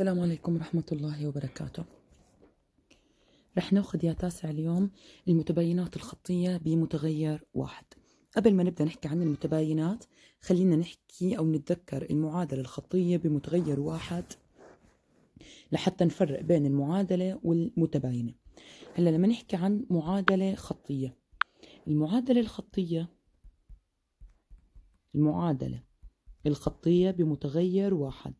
السلام عليكم ورحمة الله وبركاته رح ناخذ يا تاسع اليوم المتباينات الخطية بمتغير واحد قبل ما نبدأ نحكي عن المتباينات خلينا نحكي أو نتذكر المعادلة الخطية بمتغير واحد لحتى نفرق بين المعادلة والمتباينة هلا لما نحكي عن معادلة خطية المعادلة الخطية المعادلة الخطية بمتغير واحد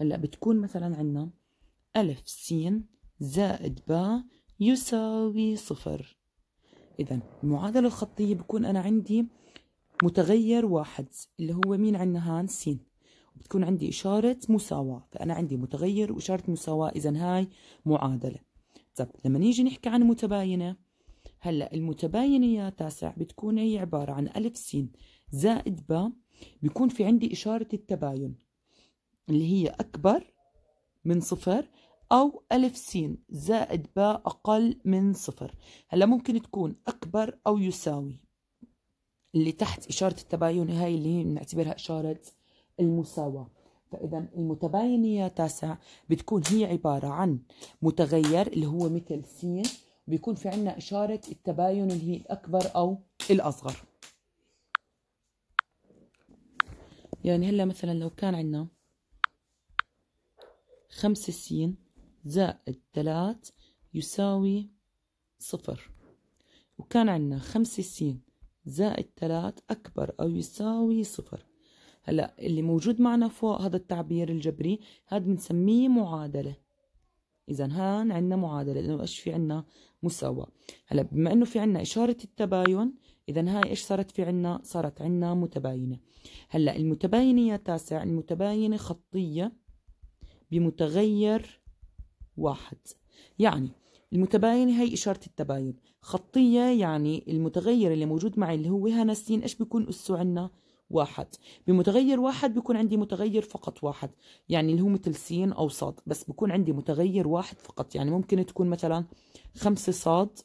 هلا بتكون مثلا عندنا ألف س زائد باء يساوي صفر إذا المعادلة الخطية بكون أنا عندي متغير واحد اللي هو مين عندنا هان س بتكون عندي إشارة مساواة فأنا عندي متغير وإشارة مساواة إذا هاي معادلة طب لما نيجي نحكي عن متباينة هلا المتباينة يا تاسع بتكون هي عبارة عن ألف س زائد باء بيكون في عندي إشارة التباين اللي هي أكبر من صفر أو ألف س زائد باء أقل من صفر هلا ممكن تكون أكبر أو يساوي اللي تحت إشارة التباين هاي اللي هي بنعتبرها إشارة المساواة فإذا يا تاسع بتكون هي عبارة عن متغير اللي هو مثل س بيكون في عنا إشارة التباين اللي هي الأكبر أو الأصغر يعني هلا مثلا لو كان عندنا خمسة سين زائد ثلاث يساوي صفر وكان عندنا خمسة سين زائد ثلاث أكبر أو يساوي صفر هلا اللي موجود معنا فوق هذا التعبير الجبري هذا بنسميه معادلة إذا هان عندنا معادلة لأنه إيش في عندنا مساواة هلا بما إنه في عندنا إشارة التباين إذا هاي إيش صارت في عندنا صارت عندنا متباينة هلا المتباينة يا تاسع المتباينة خطية بمتغير واحد يعني المتباينة هي إشارة التباين خطية يعني المتغير اللي موجود معي اللي هو هنسين إيش بيكون أسه عنا واحد بمتغير واحد بيكون عندي متغير فقط واحد يعني اللي هو مثل س أو صاد بس بيكون عندي متغير واحد فقط يعني ممكن تكون مثلا خمسة صاد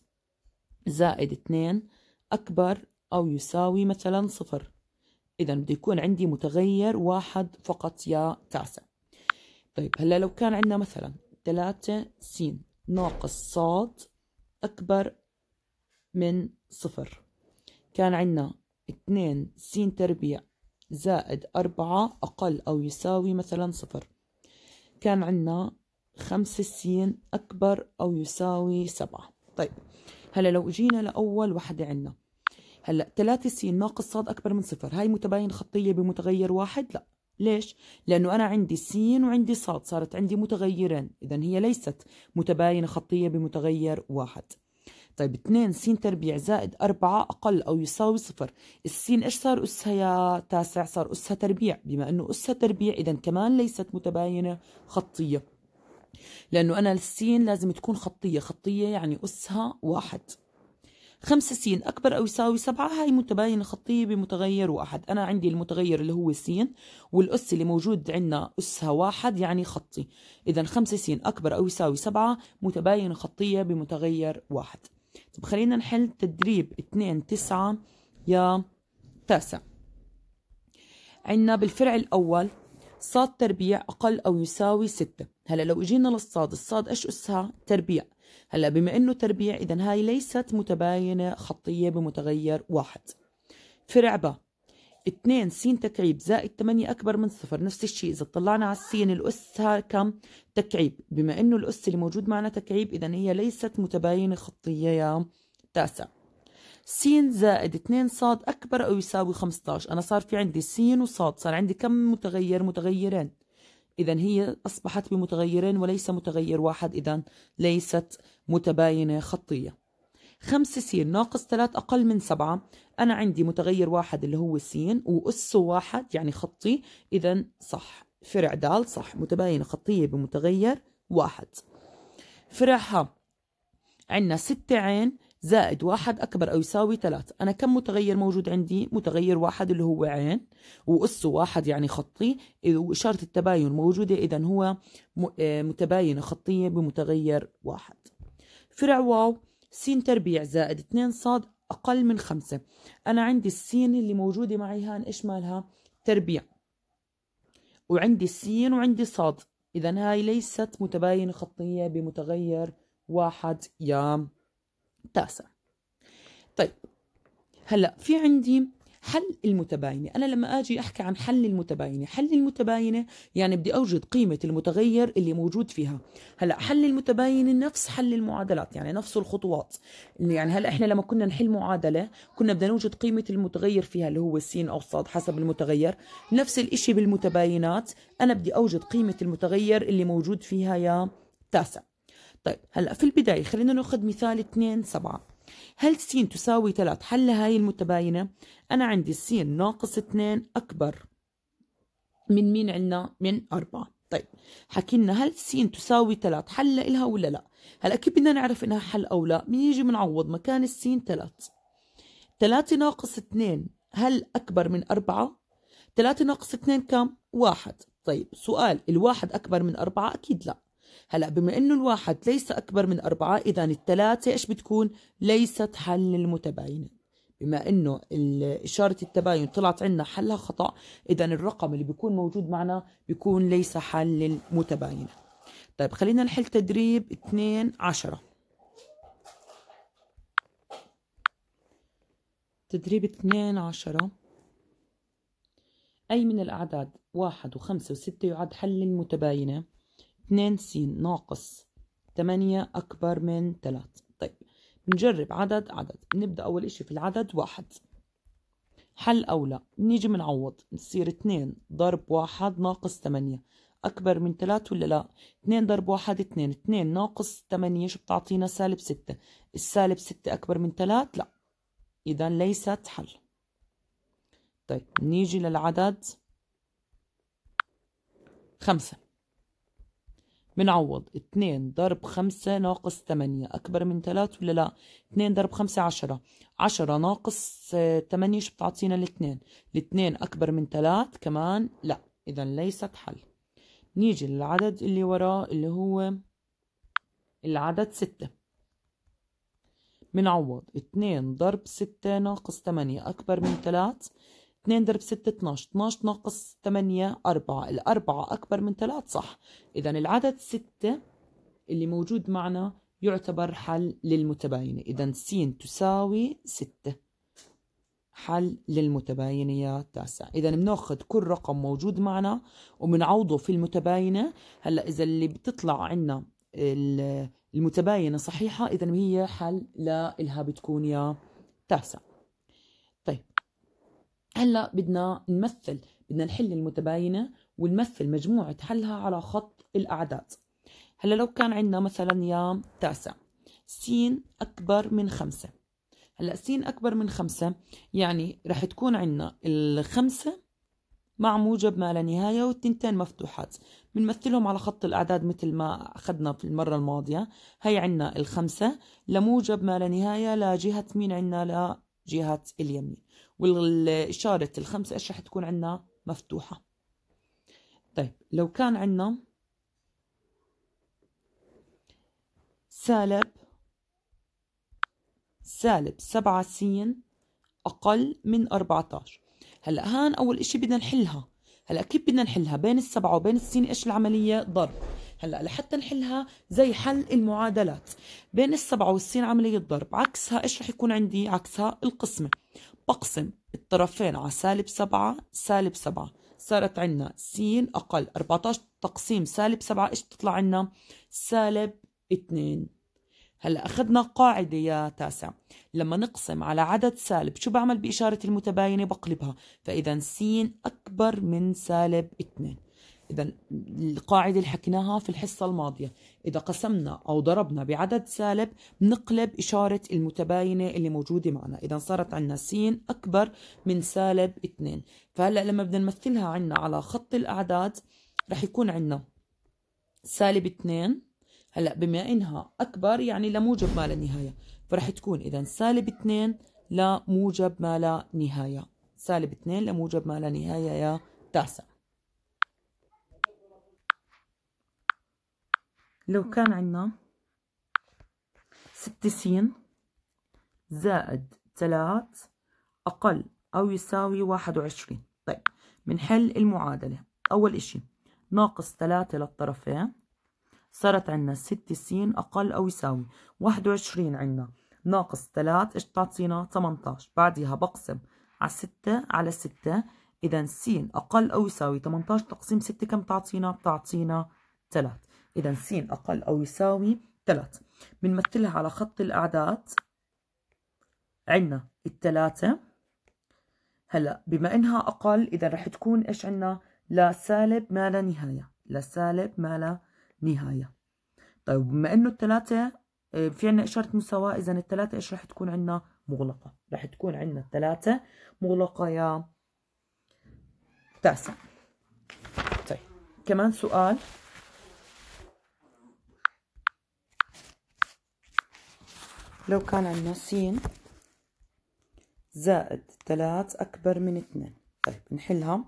زائد اثنين أكبر أو يساوي مثلا صفر إذا بده يكون عندي متغير واحد فقط يا تاسع طيب هلا لو كان عندنا مثلا ثلاثة س ناقص صاد أكبر من صفر كان عندنا اثنين س تربيع زائد أربعة أقل أو يساوي مثلا صفر كان عندنا خمسة س أكبر أو يساوي سبعة طيب هلا لو جينا لأول وحدة عندنا هلا ثلاثة س ناقص صاد اكبر من صفر هاي متباين خطيه بمتغير واحد لا ليش؟ لأنه أنا عندي سين وعندي صاد صارت عندي متغيرين إذا هي ليست متباينة خطية بمتغير واحد طيب 2 س تربيع زائد 4 أقل أو يساوي صفر السين إيش صار أسها يا تاسع صار أسها تربيع بما أنه أسها تربيع إذا كمان ليست متباينة خطية لأنه أنا السين لازم تكون خطية خطية يعني أسها واحد خمسة سين أكبر أو يساوي سبعة هاي متباينة خطية بمتغير واحد أنا عندي المتغير اللي هو السين والأس اللي موجود عندنا أسها واحد يعني خطي إذا خمسة سين أكبر أو يساوي سبعة متباينة خطية بمتغير واحد طب خلينا نحل تدريب اثنين تسعة يا تاسع عندنا بالفرع الأول صاد تربيع أقل أو يساوي ستة هلا لو اجينا للصاد الصاد ايش اسها تربيع هلا بما انه تربيع اذا هاي ليست متباينه خطيه بمتغير واحد فرع ب 2 س تكعيب زائد 8 اكبر من صفر نفس الشيء اذا طلعنا على السين الاسها كم تكعيب بما انه الاس اللي موجود معنا تكعيب اذا هي ليست متباينه خطيه يا تاسع س زائد 2 ص اكبر او يساوي 15 انا صار في عندي س وص صار عندي كم متغير متغيرين إذا هي أصبحت بمتغيرين وليس متغير واحد إذا ليست متباينة خطية خمسة سين ناقص ثلاث أقل من سبعة أنا عندي متغير واحد اللي هو السين وأسه واحد يعني خطي إذا صح فرع دال صح متباينة خطية بمتغير واحد فرعها عندنا ستة عين زائد واحد أكبر أو يساوي ثلاثة أنا كم متغير موجود عندي متغير واحد اللي هو عين وقصه واحد يعني خطي وإشارة التباين موجودة إذا هو آه، متباينة خطية بمتغير واحد فرع واو سين تربيع زائد اثنين صاد أقل من خمسة أنا عندي السين اللي موجودة معي هان إيش مالها تربيع وعندي السين وعندي صاد إذا هاي ليست متباينة خطية بمتغير واحد يا تاسع طيب هلا في عندي حل المتباينة أنا لما أجي أحكي عن حل المتباينة حل المتباينة يعني بدي أوجد قيمة المتغير اللي موجود فيها هلأ حل المتباينة نفس حل المعادلات يعني نفس الخطوات يعني هلأ إحنا لما كنا نحل معادلة كنا بدنا نوجد قيمة المتغير فيها اللي هو السين أو الصاد حسب المتغير نفس الإشي بالمتباينات أنا بدي أوجد قيمة المتغير اللي موجود فيها يا تاسع طيب هلا في البداية خلينا ناخذ مثال 2 7 هل س تساوي 3 حل هاي المتباينة أنا عندي س ناقص 2 أكبر من مين عندنا من 4 طيب حكي لنا هل س تساوي 3 حل لها ولا لا هلا كيف بدنا نعرف انها حل او لا بنيجي بنعوض مكان السين 3 3 ناقص 2 هل اكبر من 4 3 ناقص 2 كم 1 طيب سؤال الواحد اكبر من 4 اكيد لا هلا بما انه الواحد ليس اكبر من أربعة اذا الثلاثة ايش بتكون ليست حل المتباينة بما انه اشارة التباين طلعت عندنا حلها خطأ اذا الرقم اللي بيكون موجود معنا بيكون ليس حل المتباينة طيب خلينا نحل تدريب 2 10 تدريب 2 10 أي من الأعداد 1 و5 و6 يعد حل المتباينه؟ 2 س ناقص 8 أكبر من 3 طيب بنجرب عدد عدد بنبدأ أول إشي في العدد واحد حل أو لا نيجي بنعوض بتصير 2 ضرب واحد ناقص 8 أكبر من 3 ولا لا 2 ضرب واحد 2 2 ناقص 8 شو بتعطينا سالب 6 السالب 6 أكبر من 3 لا إذا ليست حل طيب نيجي للعدد 5 بنعوض 2 ضرب 5 ناقص 8 أكبر من 3 ولا لا 2 ضرب 5 10 10 ناقص 8 آه، شو بتعطينا الاثنين الاثنين أكبر من 3 كمان لا إذا ليست حل نيجي للعدد اللي وراه اللي هو العدد 6 بنعوض 2 ضرب 6 ناقص 8 أكبر من 3 2 ضرب 6 12 12 ناقص 8 4 الأربعة أكبر من 3 صح إذا العدد 6 اللي موجود معنا يعتبر حل للمتباينة إذا س تساوي 6 حل للمتباينة يا تاسع إذا بناخذ كل رقم موجود معنا وبنعوضه في المتباينة هلا إذا اللي بتطلع عنا المتباينة صحيحة إذا هي حل لها بتكون يا تاسع هلا بدنا نمثل بدنا نحل المتباينه ونمثل مجموعه حلها على خط الاعداد هلا لو كان عندنا مثلا يا تاسع س اكبر من خمسة هلا س اكبر من خمسة يعني رح تكون عندنا الخمسة مع موجب ما لا نهاية والتنتين مفتوحات بنمثلهم على خط الأعداد مثل ما أخذنا في المرة الماضية هي عنا الخمسة لموجب ما لا نهاية لجهة مين عنا لجهة اليمين والإشارة الخمس أش رح تكون عندنا مفتوحة طيب لو كان عندنا سالب سالب سبعة سين أقل من 14 هلا هان أول إشي بدنا نحلها هلا كيف بدنا نحلها بين السبعة وبين السين إيش العملية ضرب هلا لحتى نحلها زي حل المعادلات بين السبعة والسين عملية ضرب عكسها إيش رح يكون عندي عكسها القسمة بقسم الطرفين على سالب سبعة سالب سبعة صارت عنا س أقل 14 تقسيم سالب سبعة إيش بتطلع عنا سالب 2 هلا أخذنا قاعدة يا تاسع لما نقسم على عدد سالب شو بعمل بإشارة المتباينة بقلبها فإذا س أكبر من سالب 2 إذا القاعدة اللي حكيناها في الحصة الماضية إذا قسمنا أو ضربنا بعدد سالب بنقلب إشارة المتباينة اللي موجودة معنا إذا صارت عندنا س أكبر من سالب 2 فهلأ لما بدنا نمثلها عندنا على خط الأعداد رح يكون عندنا سالب 2 هلأ بما إنها أكبر يعني لموجب ما لا نهاية فرح تكون إذا سالب 2 لموجب ما لا نهاية سالب 2 لموجب ما لا نهاية يا تاسع لو كان عندنا س زائد تلات أقل أو يساوي واحد وعشرين طيب بنحل المعادلة أول إشي ناقص تلاتة للطرفين صارت عندنا ست س أقل أو يساوي واحد وعشرين عندنا ناقص تلات إيش بتعطينا تمنتاش بعدها بقسم على ستة على ستة إذا س أقل أو يساوي تمنتاش تقسيم ستة كم بتعطينا بتعطينا تلات إذا س أقل أو يساوي 3 بنمثلها على خط الأعداد عندنا الثلاثة هلا بما إنها أقل إذا رح تكون إيش عندنا لسالب ما لا نهاية لسالب ما لا نهاية طيب بما إنه الثلاثة آه، في عندنا إشارة مساواة إذا الثلاثة إيش رح تكون عندنا مغلقة رح تكون عندنا الثلاثة مغلقة يا تاسع طيب كمان سؤال لو كان عندنا س زائد ثلاث أكبر من اثنين طيب نحلها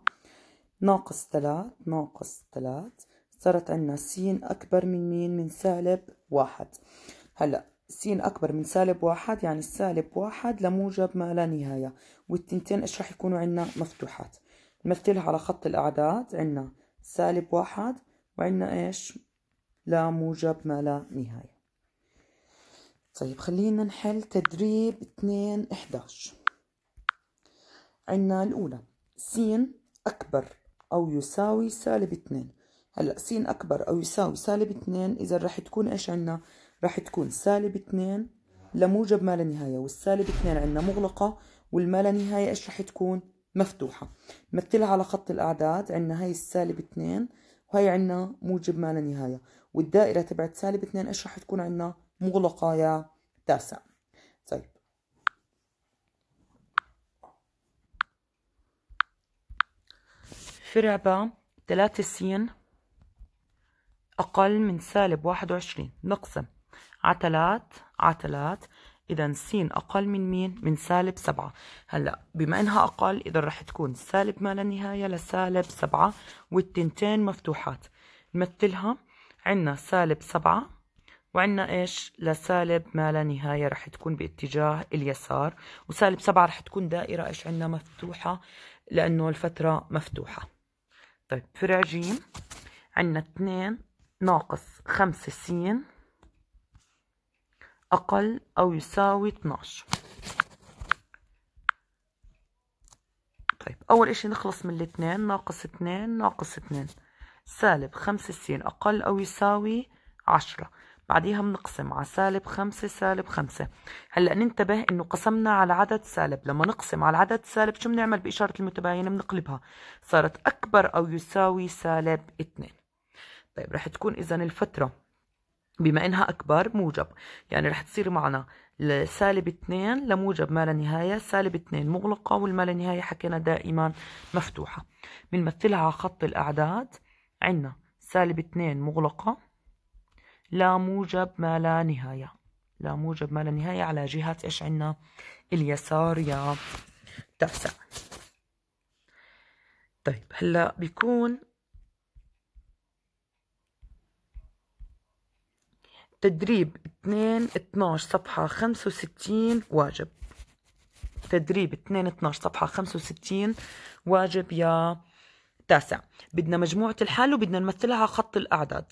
ناقص ثلاث ناقص ثلاث صارت عندنا س أكبر من مين من سالب واحد هلأ س أكبر من سالب واحد يعني السالب واحد لموجب ما لا نهاية والتنتين إيش رح يكونوا عندنا مفتوحات نمثلها على خط الأعداد عندنا سالب واحد وعندنا إيش لا موجب ما لا نهاية طيب خلينا نحل تدريب اثنين احداش عنا الأولى س أكبر أو يساوي سالب اثنين هلا س أكبر أو يساوي سالب اثنين إذا رح تكون إيش عنا رح تكون سالب اثنين لموجب ما لا نهاية والسالب اثنين عنا مغلقة والما لا نهاية إيش رح تكون مفتوحة مثلها على خط الأعداد عنا هاي السالب اثنين وهي عنا موجب ما لا نهاية والدائرة تبعت سالب اثنين إيش رح تكون عنا مغلقة يا تاسع طيب فرع با تلاتة سين أقل من سالب واحد وعشرين نقسم عتلات عتلات إذا س أقل من مين؟ من سالب سبعة هلا بما إنها أقل إذا رح تكون سالب ما لا نهاية لسالب سبعة والتنتين مفتوحات نمثلها عنا سالب سبعة وعندنا ايش لسالب ما لا نهاية رح تكون باتجاه اليسار وسالب سبعة رح تكون دائرة ايش عندنا مفتوحة لأنه الفترة مفتوحة طيب فرع ج عندنا اثنين ناقص خمسة س أقل أو يساوي 12 طيب أول إشي نخلص من الاثنين ناقص اثنين ناقص اثنين سالب خمسة س أقل أو يساوي عشرة بعديها بنقسم على سالب خمسة سالب خمسة هلأ ننتبه انه قسمنا على عدد سالب لما نقسم على عدد سالب شو بنعمل بإشارة المتباينة بنقلبها صارت أكبر أو يساوي سالب اثنين طيب رح تكون إذا الفترة بما إنها أكبر موجب يعني رح تصير معنا سالب 2 لموجب ما لا نهاية سالب 2 مغلقة والما لا نهاية حكينا دائما مفتوحة بنمثلها على خط الأعداد عنا سالب 2 مغلقة لا موجب ما لا نهاية لا موجب ما لا نهاية على جهة إيش عنا اليسار يا تاسع طيب هلا بيكون تدريب 2 12 صفحة 65 واجب تدريب 2 12 صفحة 65 واجب يا تاسع بدنا مجموعة الحال وبدنا نمثلها خط الأعداد